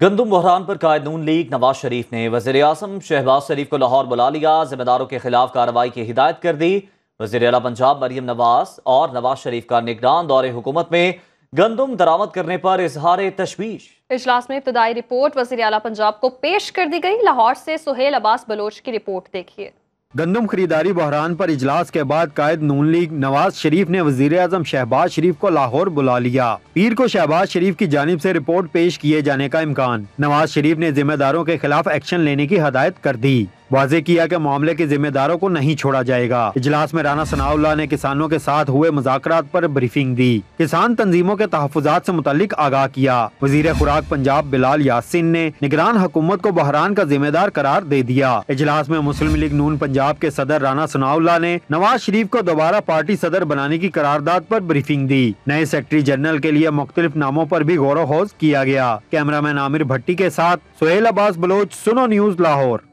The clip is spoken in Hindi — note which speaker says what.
Speaker 1: गंदम बहरान पर कायद नून लीग नवाज शरीफ ने वजी अजम शहबाज शरीफ को लाहौर बुला लिया जिम्मेदारों के खिलाफ कार्रवाई की हिदायत कर दी वजी अला पंजाब मरीम नवाज और नवाज शरीफ का निगरान दौरे हुकूमत में गंदम दरामद करने पर इजहार तशवीश
Speaker 2: इजलास में इब्तदाई रिपोर्ट वजी अला पंजाब को पेश कर दी गई लाहौर से सुहेल अब्बास बलोच की रिपोर्ट देखिए
Speaker 3: गंदम खरीदारी बहरान पर इजलास के बाद कायद नून लीग नवाज शरीफ ने वजीर अजम शहबाज शरीफ को लाहौर बुला लिया पीर को शहबाज शरीफ की जानब ऐसी रिपोर्ट पेश किए जाने का इम्कान नवाज शरीफ ने जिम्मेदारों के खिलाफ एक्शन लेने की हदायत कर दी वाजे किया कि मामले के जिम्मेदारों को नहीं छोड़ा जाएगा इजलास में राना सनाउल्ला ने किसानों के साथ हुए मुजाकर पर ब्रीफिंग दी किसान तंजीमों के तहफात ऐसी मुतलिक आगाह किया वजीर खुराक पंजाब बिलाल यासिन ने निगरान हुकूमत को बहरान का जिम्मेदार करार दे दिया इजलास में मुस्लिम लीग नून पंजाब के सदर राना सनाउल्ला ने नवाज शरीफ को दोबारा पार्टी सदर बनाने की करारदाद आरोप ब्रीफिंग दी नए सेक्रेटरी जनरल के लिए मुख्तलिफ नामों आरोप भी गौरव किया गया मैन आमिर भट्टी के साथ सुहेल अब्बास बलोच सुनो न्यूज लाहौर